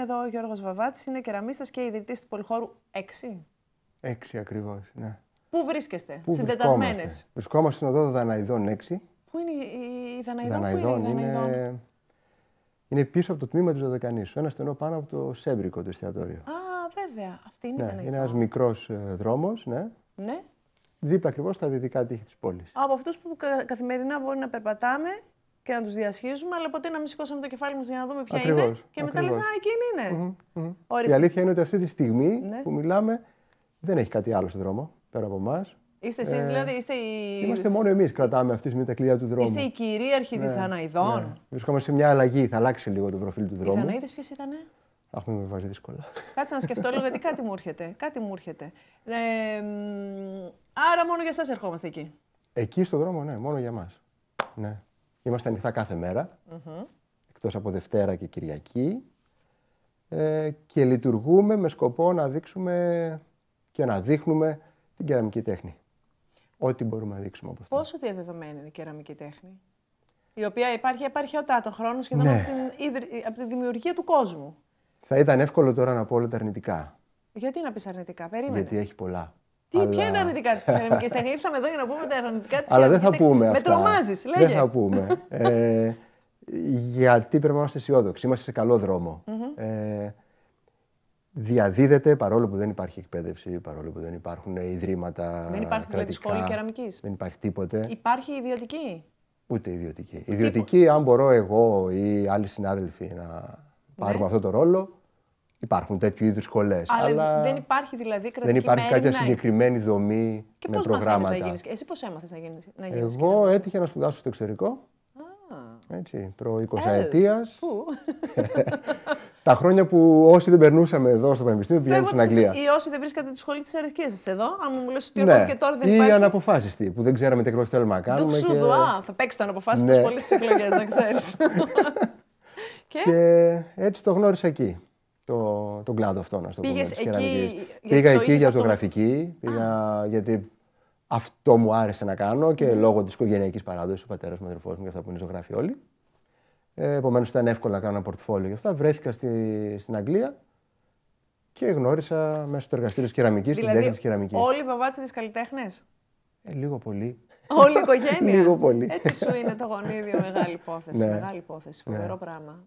Εδώ ο Γιώργος Βαβάτης είναι κεραμίστας και ιδρυτής του Πολυχώρου 6. 6 ακριβώς, ναι. Πού βρίσκεστε, Πού συντεταγμένες. Βρισκόμαστε. βρισκόμαστε στην οδό Δαναϊδών 6. Πού είναι η Δαναϊδών, Δαναϊδών που βρισκεστε που συντεταγμενες βρισκομαστε στην οδο δαναιδων 6 που ειναι η δαναιδων είναι, είναι πίσω από το τμήμα του Δωδεκανήσου, ένα στενό πάνω από το Σέμπρικο, του εστιατόριο. Α, βέβαια, αυτή είναι ναι, η Δαναϊδών. Είναι ένας μικρός ε, δρόμος, ναι. Ναι. Δίπλα ακριβώς στα δυτικά τείχη της πόλης. Από αυτούς που καθημερινά μπορεί να περπατάμε και να τους διασχίζουμε, αλλά ποτέ να μην σηκώσαμε το κεφάλι μας για να δούμε ποια ακριβώς, είναι. Και μετά λες, Α, εκείνη είναι. Mm-hmm, Η αλήθεια είναι ότι αυτή τη στιγμή ναι. που μιλάμε δεν έχει κάτι άλλο στον δρόμο πέρα από εμάς. Είστε εσείς, ε, δηλαδή. Είστε οι... Είμαστε μόνο εμείς κρατάμε αυτή τη στιγμή τα κλειδιά του δρόμου. Είστε η κυρίαρχοι ναι, της ναι. Θαναϊδών. Ναι. Βρισκόμαστε σε μια αλλαγή. Θα αλλάξει λίγο το προφίλ του δρόμου. Οι Θαναίδε ποιες ήταν. Αχ, με βάζει δύσκολα. Κάτσε να σκεφτώ λίγο, γιατί κάτι μου έρχεται. Κάτι μου έρχεται. Ε, άρα μόνο για εσά ερχόμαστε εκεί. Εκεί στον δρόμο, ναι, μόνο για εμά. Ναι. Είμαστε ανοιχτά κάθε μέρα, εκτός από Δευτέρα και Κυριακή ε, και λειτουργούμε με σκοπό να δείξουμε και να δείχνουμε την κεραμική τέχνη. Ό,τι μπορούμε να δείξουμε από αυτό. Πόσο διαδεδομένη είναι η κεραμική τέχνη, η οποία υπάρχει, υπάρχει τα το χρόνο σχεδόν ναι. από, την, από τη δημιουργία του κόσμου. Θα ήταν εύκολο τώρα να πω όλα τα αρνητικά. Γιατί να πεις αρνητικά, περίμενε. Γιατί έχει πολλά. Τι, Αλλά... Ποια είναι αρνητικά της τέχνης. Ήρθαμε εδώ για να πούμε τα αρνητικά της Αλλά δεν θα πούμε. Με τρομάζει, λέγε. Δεν θα πούμε. Ε, γιατί πρέπει να είμαστε αισιόδοξοι. Είμαστε σε καλό Ε, διαδίδεται παρόλο που δεν υπάρχει εκπαίδευση, παρόλο που δεν υπάρχουν ιδρύματα. Δεν υπάρχει κρατικά, σχολής κεραμικής. Δεν υπάρχει τίποτε. Υπάρχει ιδιωτική. Ούτε ιδιωτική. Ιδιωτική, αν μπορώ εγώ ή άλλοι συνάδελφοι να ναι. πάρουμε ναι. αυτό το ρόλο, Υπάρχουν τέτοιου είδους σχολές. Αλλά, αλλά, δεν υπάρχει δηλαδή κρατική Δεν υπάρχει κάποια να... συγκεκριμένη δομή και με προγράμματα. Να γίνεις. Εσύ πώς έμαθες να γίνεις. Να γίνεις Εγώ έτυχε να σπουδάσω στο εξωτερικό. Έτσι, προ 20 ε, ετία. Πού. Τα χρόνια όσοι δεν περνούσαμε εδώ στο Πανεπιστήμιο πηγαίνουν στην Αγγλία. Ή όσοι δεν βρίσκατε τη σχολή της αρεσκία σα εδώ, αν μου λες ότι ναι. και τώρα δεν υπάρχει. Ή αναποφάσιστη, που δεν ξέραμε τι εκλογέ θέλουμε να κάνουμε. Του και... α, θα παίξεις το αναποφάσιστο ναι. τη εκλογή, να ξέρεις. και... και έτσι το γνώρισα εκεί το, τον κλάδο αυτό, να το πούμε. Εκεί... Πήγα εκεί για ζωγραφική, πήγα γιατί αυτό μου άρεσε να κάνω και λόγω της οικογενειακής παράδοσης, του πατέρας μου, ο αδερφός μου και αυτά που είναι ζωγράφοι όλοι. Ε, Επομένως ήταν εύκολο να κάνω ένα πορτφόλιο για αυτά. Βρέθηκα στη, στην Αγγλία και γνώρισα μέσα στο εργαστήριο της κεραμικής, δηλαδή, την τέχνη της κεραμικής. Όλοι οι παπάτσε της καλλιτέχνες. Ε, λίγο πολύ. Όλη η οικογένεια. λίγο Έτσι ε, σου είναι το γονίδιο, μεγάλη υπόθεση. Ναι. Μεγάλη υπόθεση, φοβερό ναι. πράγμα.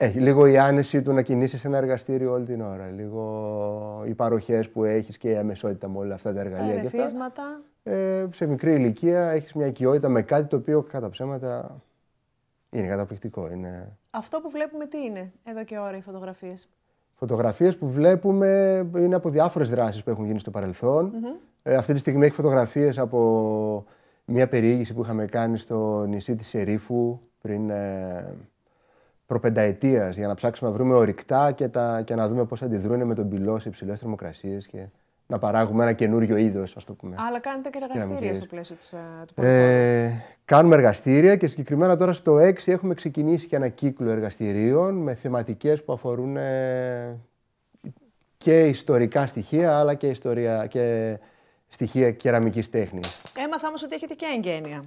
Ε, λίγο η άνεση του να κινείσαι ένα εργαστήριο όλη την ώρα. Λίγο οι παροχές που έχεις και η αμεσότητα με όλα αυτά τα εργαλεία. Τα και Ε, σε μικρή ηλικία έχεις μια οικειότητα με κάτι το οποίο κατά ψέματα είναι καταπληκτικό. Είναι... Αυτό που βλέπουμε τι είναι εδώ και ώρα οι φωτογραφίες. Φωτογραφίες που βλέπουμε είναι από διάφορες δράσεις που έχουν γίνει στο παρελθον Ε, αυτή τη στιγμή έχει φωτογραφίες από μια περιήγηση που είχαμε κάνει στο νησί της Ερήφου πριν. Ε, προπενταετίας για να ψάξουμε να βρούμε ορυκτά και, τα, και να δούμε πώς αντιδρούν με τον πυλό σε υψηλές θερμοκρασίες και να παράγουμε ένα καινούριο είδος, ας το πούμε. Αλλά κάνετε και εργαστήρια στο πλαίσιο της, ε, του πρωτοκόλλου. Ε, κάνουμε εργαστήρια και συγκεκριμένα τώρα στο 6 έχουμε ξεκινήσει και ένα κύκλο εργαστηρίων με θεματικές που αφορούν ε, και ιστορικά στοιχεία αλλά και, ιστορία, και στοιχεία κεραμικής τέχνης. Έμαθα όμως ότι έχετε και εγγένεια.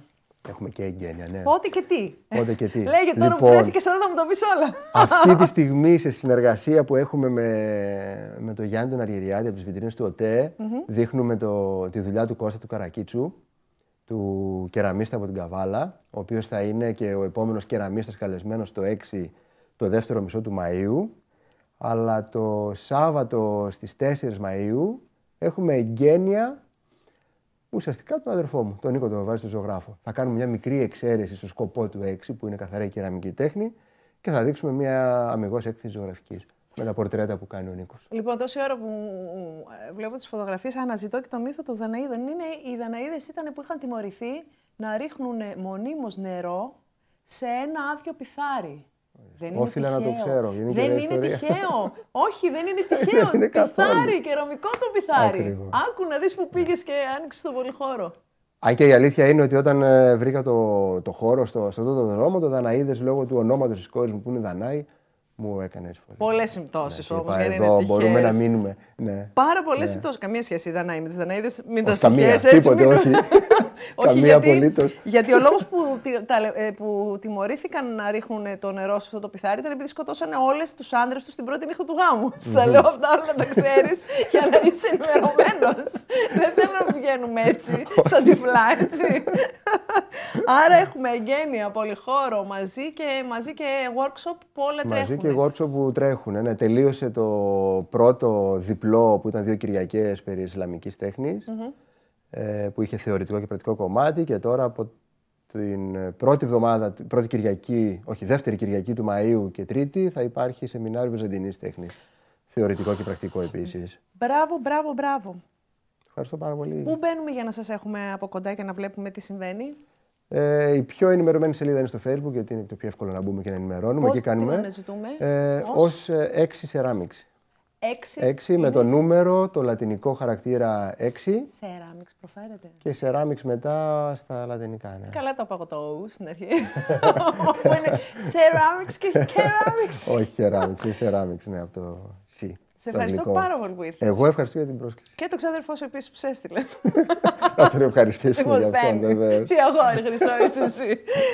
Έχουμε και εγγένεια, ναι. Πότε και τι. Πότε και τι. Λέγε τώρα λοιπόν, που βρέθηκες εδώ να μου το πεις όλα. Αυτή τη στιγμή σε συνεργασία που έχουμε με, με τον Γιάννη τον Αργυριάδη από τις βιτρίνες του ΟΤΕ mm δείχνουμε το, τη δουλειά του Κώστα του Καρακίτσου του κεραμίστα από την Καβάλα ο οποίος θα είναι και ο επόμενος Κεραμίστας καλεσμένος το 6 το δεύτερο μισό του Μαΐου αλλά το Σάββατο στις 4 Μαΐου έχουμε εγγένεια ουσιαστικά τον αδερφό μου, τον Νίκο τον βάζει στο ζωγράφο. Θα κάνουμε μια μικρή εξαίρεση στο σκοπό του 6 που είναι καθαρά η κεραμική τέχνη και θα δείξουμε μια αμυγός έκθεση ζωγραφικής με τα πορτρέτα που κάνει ο Νίκος. Λοιπόν, τόση ώρα που ε, βλέπω τις φωτογραφίες, αναζητώ και το μύθο των Δαναίδων. Είναι, οι Δαναίδε ήταν που είχαν τιμωρηθεί να ρίχνουν μονίμως νερό σε ένα άδειο πιθάρι. Δεν να το ξέρω. Είναι δεν είναι τυχαίο. Όχι, δεν είναι τυχαίο. είναι πιθάρι, κεραμικό το πιθάρι. Άκου να δεις που πήγες και άνοιξες τον πολυχώρο. Αν και η αλήθεια είναι ότι όταν ε, βρήκα το, το χώρο στο, αυτό το δρόμο, το Δαναίδες λόγω του ονόματος της κόρης μου που είναι Δανάη, μου έκανες πολύ. Πολλές συμπτώσεις ναι, όμως. Εδώ είναι μπορούμε να μείνουμε. Ναι. Πάρα πολλές ναι. συμπτώσεις. Καμία σχέση η Δανάη με τις Δαναίδες. Μην τα σκέφτεσαι τίποτε, όχι. Όχι, γιατί, ο λόγος που, ε, που τιμωρήθηκαν να ρίχνουν το νερό σε αυτό το πιθάρι ήταν επειδή σκοτώσανε όλες τους άντρες τους στην πρώτη νύχτα του γάμου. Mm-hmm. λέω αυτά όλα να τα ξέρεις για να είσαι ενημερωμένος. Δεν θέλω να βγαίνουμε έτσι, σαν τυφλά, έτσι. Άρα έχουμε εγγένεια, πολυχώρο μαζί και, μαζί και workshop που όλα τρέχουν. Μαζί και workshop που τρέχουν. Ναι, τελείωσε το πρώτο διπλό που ήταν δύο Κυριακές περί Ισλαμικής ε, που είχε θεωρητικό και πρακτικό κομμάτι και τώρα από την ε, πρώτη εβδομάδα, πρώτη Κυριακή, όχι δεύτερη Κυριακή του Μαΐου και τρίτη θα υπάρχει σεμινάριο Βυζαντινής τέχνης. Θεωρητικό και πρακτικό επίσης. Μπράβο, μπράβο, μπράβο. Ευχαριστώ πάρα πολύ. Πού μπαίνουμε για να σας έχουμε από κοντά και να βλέπουμε τι συμβαίνει. Ε, η πιο ενημερωμένη σελίδα είναι στο Facebook, γιατί είναι το πιο εύκολο να μπούμε και να ενημερώνουμε. Πώς και κάνουμε. ζητούμε, ε, ως... 6 ε, Ceramics. 6 με το νούμερο, το λατινικό χαρακτήρα 6. Σεράμιξ προφέρεται. Και σεράμιξ μετά στα λατινικά. Ναι. Καλά το είπα εγώ το ου στην αρχή. σεράμιξ και κεράμιξ. Όχι κεράμιξ, είναι σεράμιξ ναι, από το C. Σε ευχαριστώ πάρα πολύ που ήρθες. Εγώ ευχαριστώ για την πρόσκληση. Και το ξάδερφό σου επίσης που σε έστειλε. Να τον ευχαριστήσουμε για αυτό, βέβαια. Τι αγόρι χρυσό είσαι εσύ.